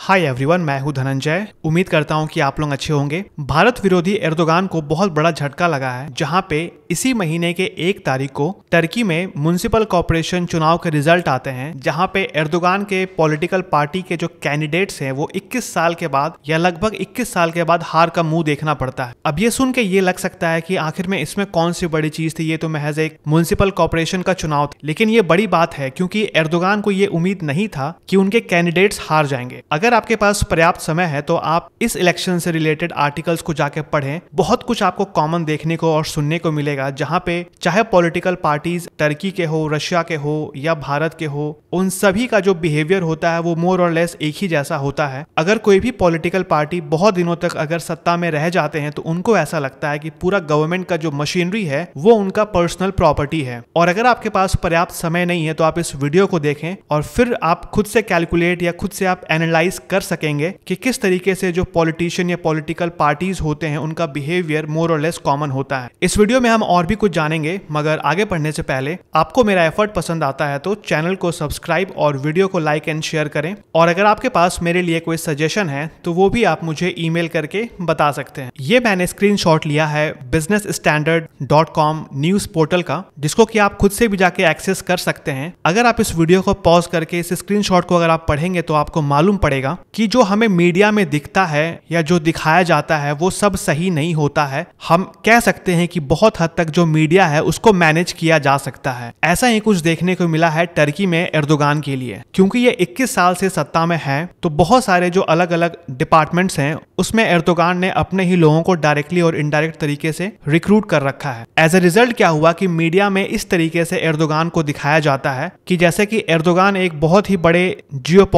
hi everyone मैं हूं धनंजय उम्मीद करता हूं कि आप लोग अच्छे होंगे भारत विरोधी एर्दोगान को बहुत बड़ा झटका लगा है जहां पे इसी महीने के एक तारीख को टर्की में म्यूनिसिपल कॉरपोरेशन चुनाव के रिजल्ट आते हैं जहां पे एर्दोगान के पॉलिटिकल पार्टी के जो कैंडिडेट्स हैं वो 21 साल के बाद या लगभग 21 साल के बाद हार का मुंह देखना पड़ता है अब ये सुन के ये लग सकता है की आखिर में इसमें कौन सी बड़ी चीज थी ये तो महज एक म्यूनिसिपल कॉरपोरेशन का चुनाव लेकिन ये बड़ी बात है क्योंकि एर्दोगान को ये उम्मीद नहीं था की उनके कैंडिडेट्स हार जाएंगे अगर आपके पास पर्याप्त समय है तो आप इस इलेक्शन से रिलेटेड आर्टिकल्स को जाके पढ़ें बहुत कुछ आपको कॉमन देखने को और सुनने को मिलेगा जहाँ पे चाहे पॉलिटिकल पार्टीज टर्की के हो रशिया के हो या भारत के हो उन सभी का जो बिहेवियर होता है वो मोर और लेस एक ही जैसा होता है अगर कोई भी पॉलिटिकल पार्टी बहुत दिनों तक अगर सत्ता में रह जाते हैं तो उनको ऐसा लगता है कि पूरा गवर्नमेंट का जो मशीनरी है वो उनका पर्सनल प्रॉपर्टी है और अगर आपके पास पर्याप्त समय नहीं है तो आप इस वीडियो को देखें और फिर आप खुद से कैलकुलेट या खुद से आप एनालाइज एनालाइज कर सकेंगे कि किस तरीके से जो पॉलिटिशियन या पॉलिटिकल पार्टीज होते हैं उनका बिहेवियर मोर और लेस कॉमन होता है इस वीडियो में हम और भी कुछ जानेंगे मगर आगे पढ़ने से पहले आपको मेरा एफर्ट पसंद आता है तो चैनल को सब्सक्राइब और वीडियो को लाइक एंड शेयर करें और अगर आपके पास मेरे लिए कोई सजेशन है तो वो भी आप मुझे ई करके बता सकते हैं ये मैंने स्क्रीन लिया है business standard dot com news portal का जिसको कि आप खुद से भी जाके एक्सेस कर सकते हैं अगर आप इस वीडियो को पॉज करके इस स्क्रीनशॉट को अगर आप पढ़ेंगे तो आपको मालूम पड़ेगा पड़ेगा कि जो हमें मीडिया में दिखता है या जो दिखाया जाता है वो सब सही नहीं होता है हम कह सकते हैं कि बहुत हद तक जो मीडिया है उसको मैनेज किया जा सकता है ऐसा ही कुछ देखने को मिला है टर्की में एर्दोगान के लिए क्योंकि ये 21 साल से सत्ता में है तो बहुत सारे जो अलग अलग डिपार्टमेंट्स हैं उसमें एर्दोगान ने अपने ही लोगों को डायरेक्टली और इनडायरेक्ट तरीके से रिक्रूट कर रखा है एज ए रिजल्ट क्या हुआ कि मीडिया में इस तरीके से एर्दोगान को दिखाया जाता है कि जैसे कि एर्दोगान एक बहुत ही बड़े जियो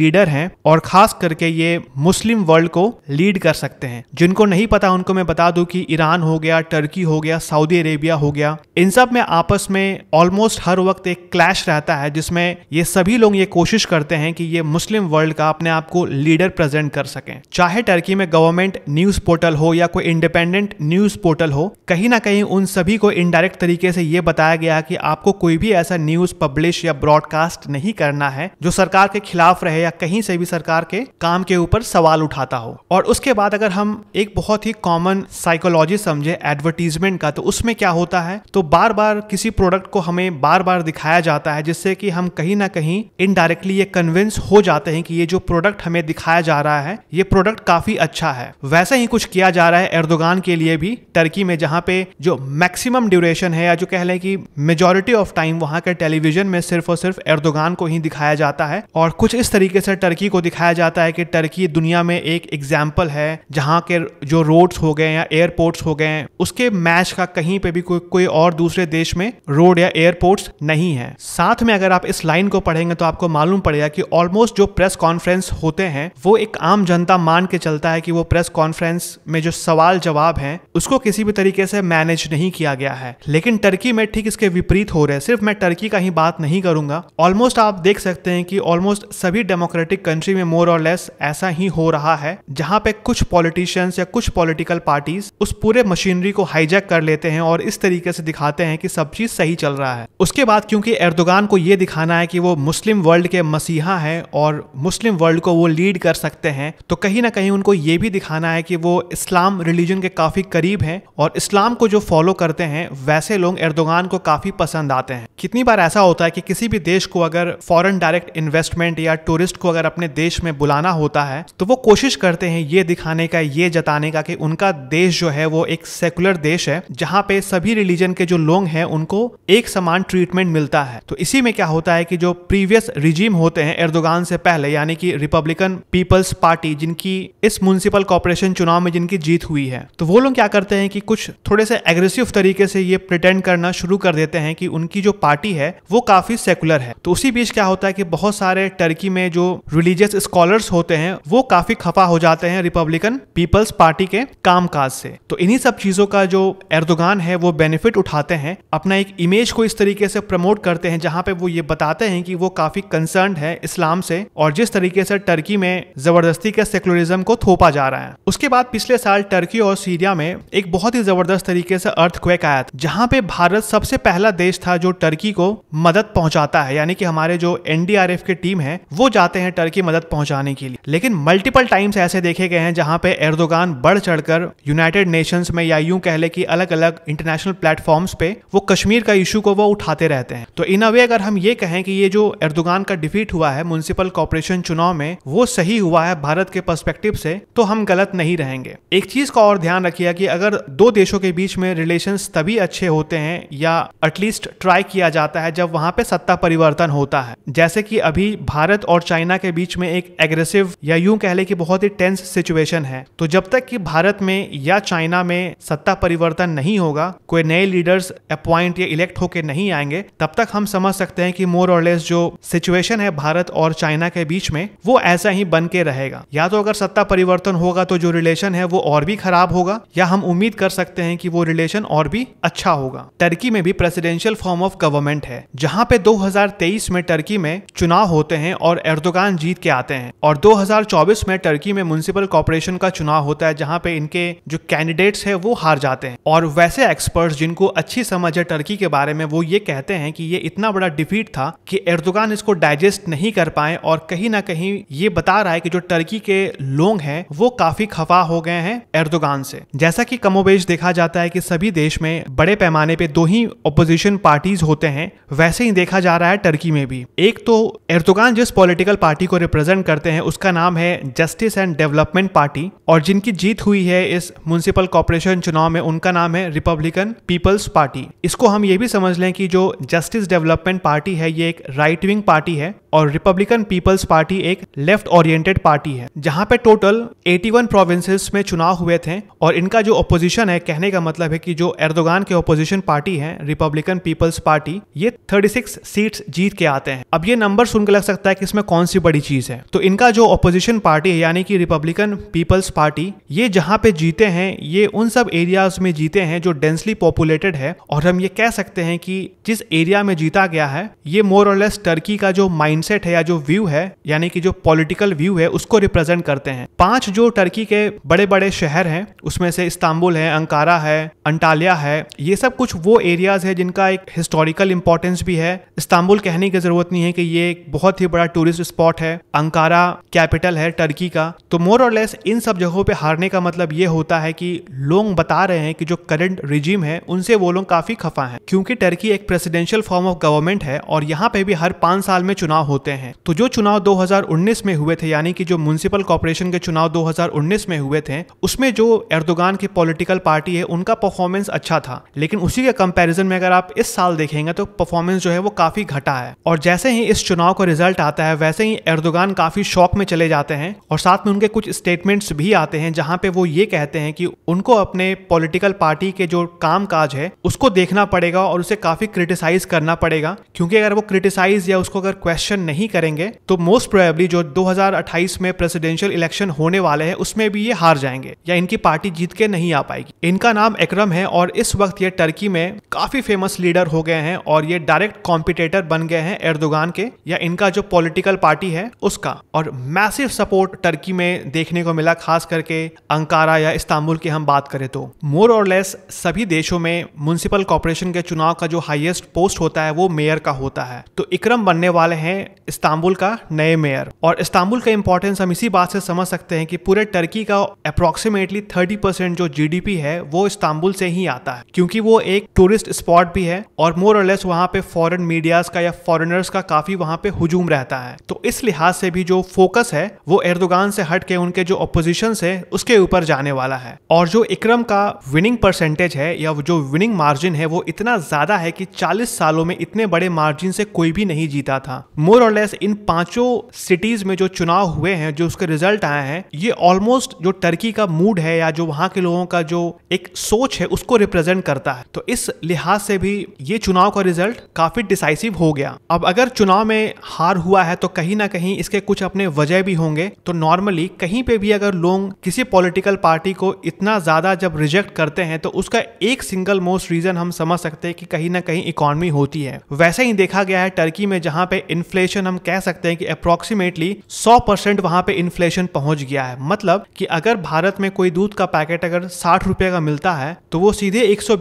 लीडर हैं और खास करके ये मुस्लिम वर्ल्ड को लीड कर सकते हैं जिनको नहीं पता उनको मैं बता दूं कि ईरान हो गया टर्की हो गया सऊदी अरेबिया हो गया इन सब में आपस में ऑलमोस्ट हर वक्त एक क्लैश रहता है जिसमें ये सभी लोग ये कोशिश करते हैं कि ये मुस्लिम वर्ल्ड का अपने आप को लीडर प्रेजेंट कर सकें चाहे टर्की में गवर्नमेंट न्यूज पोर्टल हो या कोई इंडिपेंडेंट न्यूज पोर्टल हो कहीं ना कहीं उन सभी को इनडायरेक्ट तरीके से ये बताया गया कि आपको कोई भी ऐसा न्यूज पब्लिश या ब्रॉडकास्ट नहीं करना है जो सरकार के खिलाफ रहे या कहीं से भी सरकार के काम के ऊपर सवाल उठाता हो और उसके बाद अगर हम एक बहुत ही कॉमन साइकोलॉजी समझे एडवर्टीजमेंट का तो उसमें क्या होता है तो बार बार किसी प्रोडक्ट को हमें बार बार दिखाया जाता है जिससे कि हम कहीं ना कहीं इनडायरेक्टली ये कन्विंस हो जाते हैं कि ये जो प्रोडक्ट हमें दिखाया जा रहा है ये प्रोडक्ट काफी अच्छा है वैसा ही कुछ किया जा रहा है एर्दोगान के लिए भी टर्की में जहाँ पे जो मैक्सिमम ड्यूरेशन है या जो कह लें कि मेजोरिटी ऑफ टाइम वहां के टेलीविजन में सिर्फ और सिर्फ एर्दोगान को ही दिखाया जाता है और कुछ इस तरीके से टर्की को दिखाया जाता है कि टर्की दुनिया में एक एग्जाम्पल है जहाँ के जो रोड्स हो गए या एयरपोर्ट्स हो गए उसके मैच का कहीं पे भी कोई कोई और दूसरे देश में रोड या एयरपोर्ट्स नहीं है साथ में अगर आप इस लाइन को पढ़ेंगे तो आपको मालूम पड़ेगा कि ऑलमोस्ट जो प्रेस कॉन्फ्रेंस होते हैं वो एक आम जनता मान के चलता है कि वो प्रेस कॉन्फ्रेंस में जो सवाल जवाब है उसको किसी भी तरीके से मैनेज नहीं किया गया है लेकिन टर्की में ठीक इसके विपरीत हो रहे हैं सिर्फ मैं टर्की का ही बात नहीं करूंगा ऑलमोस्ट आप देख सकते हैं कि ऑलमोस्ट सभी डेमोक्रेटिक कंट्री कंट्री में मोर और लेस ऐसा ही हो रहा है जहां पे कुछ पॉलिटिशियंस या कुछ पॉलिटिकल पार्टीज उस पूरे मशीनरी को हाईजैक कर लेते हैं और इस तरीके से दिखाते हैं कि सब चीज सही चल रहा है उसके बाद क्योंकि एर्दोगान को ये दिखाना है कि वो मुस्लिम वर्ल्ड के मसीहा है और मुस्लिम वर्ल्ड को वो लीड कर सकते हैं तो कहीं ना कहीं उनको ये भी दिखाना है कि वो इस्लाम रिलीजन के काफी करीब है और इस्लाम को जो फॉलो करते हैं वैसे लोग एर्दोगान को काफी पसंद आते हैं कितनी बार ऐसा होता है कि किसी भी देश को अगर फॉरन डायरेक्ट इन्वेस्टमेंट या टूरिस्ट को अगर अपने देश में बुलाना होता है तो वो कोशिश करते हैं ये दिखाने का ये जताने का कि उनका देश जो है वो एक सेकुलर देश है जहाँ पे सभी रिलीजन के जो लोग हैं उनको एक समान ट्रीटमेंट मिलता है तो इसी में क्या होता है कि जो प्रीवियस रिजीम होते हैं एर्दोगान से पहले यानी कि रिपब्लिकन पीपल्स पार्टी जिनकी इस म्यूनसिपल कॉरपोरेशन चुनाव में जिनकी जीत हुई है तो वो लोग क्या करते हैं कि कुछ थोड़े से एग्रेसिव तरीके से ये प्रिटेंड करना शुरू कर देते हैं कि उनकी जो पार्टी है वो काफी सेकुलर है तो उसी बीच क्या होता है कि बहुत सारे टर्की में जो रिलीजियस रिलीजियस स्कॉलर्स होते हैं वो काफी खफा हो जाते हैं रिपब्लिकन पीपल्स पार्टी के कामकाज से तो इन्हीं सब चीजों का जो एर्दोगान है वो बेनिफिट उठाते हैं अपना एक इमेज को इस तरीके से प्रमोट करते हैं जहां पे वो ये बताते हैं कि वो काफी कंसर्न है इस्लाम से और जिस तरीके से टर्की में जबरदस्ती के सेकुलरिज्म को थोपा जा रहा है उसके बाद पिछले साल टर्की और सीरिया में एक बहुत ही जबरदस्त तरीके से अर्थ आया था जहां पे भारत सबसे पहला देश था जो टर्की को मदद पहुंचाता है यानी कि हमारे जो एनडीआरएफ की टीम है वो जाते हैं टर्की मदद मदद पहुंचाने के लिए लेकिन मल्टीपल टाइम्स ऐसे देखे गए हैं जहां पे एर्दोगान बढ़ चढ़कर यूनाइटेड नेशंस में या यूं कह ले कि अलग अलग इंटरनेशनल प्लेटफॉर्म्स पे वो कश्मीर का इशू को वो उठाते रहते हैं तो इन अवे अगर हम ये कहें कि ये जो एर्दोगान का डिफीट हुआ है म्यूनसिपल कॉरपोरेशन चुनाव में वो सही हुआ है भारत के पर्सपेक्टिव से तो हम गलत नहीं रहेंगे एक चीज का और ध्यान रखिए कि अगर दो देशों के बीच में रिलेशन तभी अच्छे होते हैं या एटलीस्ट ट्राई किया जाता है जब वहां पे सत्ता परिवर्तन होता है जैसे कि अभी भारत और चाइना के बीच में एक एग्रेसिव या यूं कह ले कि बहुत ही टेंस सिचुएशन है तो जब तक कि भारत में या चाइना में सत्ता परिवर्तन नहीं होगा कोई नए लीडर्स अपॉइंट या इलेक्ट होके नहीं आएंगे तब तक हम समझ सकते हैं कि मोर और लेस जो सिचुएशन है भारत और चाइना के बीच में वो ऐसा ही बन के रहेगा या तो अगर सत्ता परिवर्तन होगा तो जो रिलेशन है वो और भी खराब होगा या हम उम्मीद कर सकते हैं कि वो रिलेशन और भी अच्छा होगा टर्की में भी प्रेसिडेंशियल फॉर्म ऑफ गवर्नमेंट है जहाँ पे 2023 में टर्की में चुनाव होते हैं और एर्दोगान जीत के के आते हैं और 2024 में टर्की में म्यूनसिपल कॉरपोरेशन का चुनाव होता है जहां पे इनके जो कैंडिडेट्स है वो हार जाते हैं और वैसे एक्सपर्ट्स जिनको अच्छी समझ है टर्की के बारे में वो ये कहते हैं कि ये इतना बड़ा डिफीट था कि एर्दोगान इसको डाइजेस्ट नहीं कर पाए और कहीं ना कहीं ये बता रहा है कि जो टर्की के लोग हैं वो काफी खफा हो गए हैं एर्दोगान से जैसा कि कमोबेश देखा जाता है कि सभी देश में बड़े पैमाने पे दो ही ओपोजिशन पार्टीज होते हैं वैसे ही देखा जा रहा है टर्की में भी एक तो एर्दोगान जिस पॉलिटिकल पार्टी को रिप्रेजेंट रिप्रेजेंट करते हैं उसका नाम है जस्टिस एंड डेवलपमेंट पार्टी और जिनकी जीत हुई है इस म्यूनसिपल कॉरपोरेशन चुनाव में उनका नाम है रिपब्लिकन पीपल्स पार्टी इसको हम ये भी समझ लें कि जो जस्टिस डेवलपमेंट पार्टी है ये एक राइट विंग पार्टी है और रिपब्लिकन पीपल्स पार्टी एक लेफ्ट ओरिएंटेड पार्टी है जहां पे टोटल 81 प्रोविंसेस में चुनाव हुए थे और इनका जो ओपोजिशन है कहने का मतलब है कि जो एर्दोगान के ओपोजिशन पार्टी है रिपब्लिकन पीपल्स पार्टी ये 36 सीट्स जीत के आते हैं अब ये नंबर सुनकर लग सकता है कि इसमें कौन सी बड़ी चीज है तो इनका जो ओपोजिशन पार्टी है यानी कि रिपब्लिकन पीपल्स पार्टी ये जहाँ पे जीते हैं ये उन सब एरियाज में जीते हैं जो डेंसली पॉपुलेटेड है और हम ये कह सकते हैं कि जिस एरिया में जीता गया है ये मोर और लेस टर्की का जो माइंड माइंडसेट है या जो व्यू है यानी कि जो पॉलिटिकल व्यू है उसको रिप्रेजेंट करते हैं पांच जो टर्की के बड़े बड़े शहर हैं उसमें से इस्तांबुल है अंकारा है अंटालिया है ये सब कुछ वो एरियाज है जिनका एक हिस्टोरिकल इंपॉर्टेंस भी है इस्तांबुल कहने की जरूरत नहीं है कि ये एक बहुत ही बड़ा टूरिस्ट स्पॉट है अंकारा कैपिटल है टर्की का तो मोर और लेस इन सब जगहों पे हारने का मतलब ये होता है कि लोग बता रहे हैं कि जो करंट रिजीम है उनसे वो लोग काफी खफा है क्योंकि टर्की एक प्रेसिडेंशियल फॉर्म ऑफ गवर्नमेंट है और यहाँ पे भी हर पांच साल में चुनाव होते हैं तो जो चुनाव 2019 में हुए थे यानी कि जो म्यूनसिपल कॉरपोरेशन के चुनाव 2019 में हुए थे उसमें जो एर्दोगान की पॉलिटिकल पार्टी है उनका परफॉर्मेंस अच्छा था लेकिन उसी के कंपेरिजन में अगर आप इस साल देखेंगे तो परफॉर्मेंस जो है वो काफी घटा है और जैसे ही इस चुनाव का रिजल्ट आता है वैसे ही एर्दोगान काफी शौक में चले जाते हैं और साथ में उनके कुछ स्टेटमेंट्स भी आते हैं जहां पे वो ये कहते हैं कि उनको अपने पॉलिटिकल पार्टी के जो काम काज है उसको देखना पड़ेगा और उसे काफी क्रिटिसाइज करना पड़ेगा क्योंकि अगर वो क्रिटिसाइज या उसको अगर क्वेश्चन इलेक्शन नहीं करेंगे तो मोस्ट प्रोबेबली जो 2028 में प्रेसिडेंशियल इलेक्शन होने वाले हैं उसमें भी ये हार जाएंगे या इनकी पार्टी जीत के नहीं आ पाएगी इनका नाम एकरम है और इस वक्त ये टर्की में काफी फेमस लीडर हो गए हैं और ये डायरेक्ट कॉम्पिटेटर बन गए हैं एर्दोगान के या इनका जो पॉलिटिकल पार्टी है उसका और मैसिव सपोर्ट टर्की में देखने को मिला खास करके अंकारा या इस्तांबुल की हम बात करें तो मोर और लेस सभी देशों में म्यूनसिपल कॉरपोरेशन के चुनाव का जो हाइएस्ट पोस्ट होता है वो मेयर का होता है तो इक्रम बनने वाले हैं इस्तांबुल का नए मेयर और इस्तांबुल का इंपॉर्टेंस हम इसी बात से समझ सकते हैं कि पूरे टर्की का अप्रोक्सीमेटली 30 परसेंट जो जीडीपी है वो इस्तांबुल से ही आता है क्योंकि वो एक टूरिस्ट स्पॉट भी है और मोर और लेस वहाँ पे फॉरेन मीडियाज का या फॉरेनर्स का काफी वहाँ पे हजूम रहता है तो इस लिहाज से भी जो फोकस है वो एर्दोगान से हट के उनके जो अपोजिशन है उसके ऊपर जाने वाला है और जो इक्रम का विनिंग परसेंटेज है या जो विनिंग मार्जिन है वो इतना ज्यादा है कि चालीस सालों में इतने बड़े मार्जिन से कोई भी नहीं जीता था मोर मोर और लेस इन पांचों सिटीज में जो चुनाव हुए हैं जो उसके रिजल्ट आए हैं ये ऑलमोस्ट जो टर्की का मूड है या जो वहां के लोगों का जो एक सोच है उसको रिप्रेजेंट करता है तो इस लिहाज से भी ये चुनाव का रिजल्ट काफी डिसाइसिव हो गया अब अगर चुनाव में हार हुआ है तो कहीं ना कहीं इसके कुछ अपने वजह भी होंगे तो नॉर्मली कहीं पे भी अगर लोग किसी पॉलिटिकल पार्टी को इतना ज्यादा जब रिजेक्ट करते हैं तो उसका एक सिंगल मोस्ट रीजन हम समझ सकते हैं कि कहीं ना कहीं इकोनॉमी होती है वैसे ही देखा गया है टर्की में जहां पे इन्फ्लेशन इन्फ्लेशन हम कह सकते हैं कि अप्रोक्सीमेटली 100 परसेंट वहां पर इन्फ्लेशन पहुंच गया है मतलब कि अगर भारत में कोई दूध का पैकेट अगर साठ रुपए का मिलता है तो वो सीधे एक सौ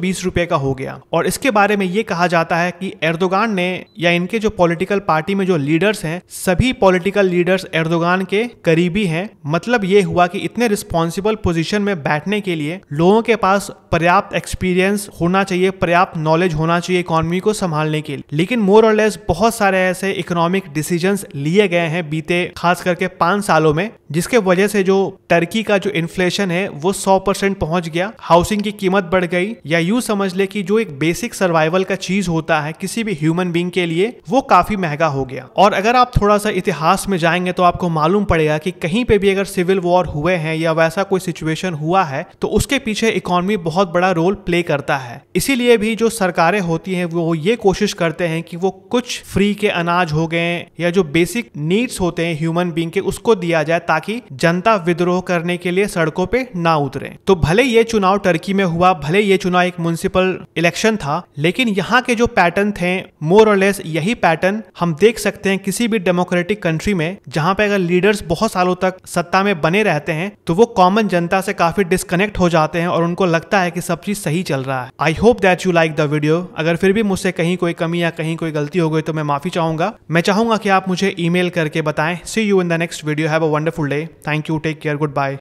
का हो गया और इसके बारे में ये कहा जाता है कि एर्दोगान ने या इनके जो पॉलिटिकल पार्टी में जो लीडर्स हैं सभी पॉलिटिकल लीडर्स एर्दोगान के करीबी हैं मतलब ये हुआ कि इतने रिस्पॉन्सिबल पोजिशन में बैठने के लिए लोगों के पास पर्याप्त एक्सपीरियंस होना चाहिए पर्याप्त नॉलेज होना चाहिए इकोनॉमी को संभालने के लिए लेकिन मोर और लेस बहुत सारे ऐसे इकोनॉमिक इकोनॉमिक डिसीजन लिए गए हैं बीते खास करके पांच सालों में जिसके वजह से जो टर्की का जो इन्फ्लेशन है वो सौ परसेंट पहुंच गया हाउसिंग की कीमत बढ़ गई या यू समझ ले कि जो एक बेसिक सर्वाइवल का चीज होता है किसी भी ह्यूमन बींग के लिए वो काफी महंगा हो गया और अगर आप थोड़ा सा इतिहास में जाएंगे तो आपको मालूम पड़ेगा कि कहीं पे भी अगर सिविल वॉर हुए हैं या वैसा कोई सिचुएशन हुआ है तो उसके पीछे इकोनॉमी बहुत बड़ा रोल प्ले करता है इसीलिए भी जो सरकारें होती हैं वो ये कोशिश करते हैं कि वो कुछ फ्री के अनाज हो गए हैं या जो बेसिक नीड्स होते हैं ह्यूमन बींग के उसको दिया जाए ताकि जनता विद्रोह करने के लिए सड़कों पे ना उतरे तो भले ये चुनाव टर्की में हुआ भले ये चुनाव एक म्यूनिसिपल इलेक्शन था लेकिन यहाँ के जो पैटर्न थे मोर और लेस यही पैटर्न हम देख सकते हैं किसी भी डेमोक्रेटिक कंट्री में जहाँ पे अगर लीडर्स बहुत सालों तक सत्ता में बने रहते हैं तो वो कॉमन जनता से काफी डिस्कनेक्ट हो जाते हैं और उनको लगता है कि सब चीज सही चल रहा है I hope that you like the video अगर फिर भी मुझसे कहीं कोई कमी या कहीं कोई गलती हो गई तो मैं माफी चाहूंगा मैं चाहूँगा कि आप मुझे ईमेल करके बताएं see you in the next video have a wonderful day thank you take care good bye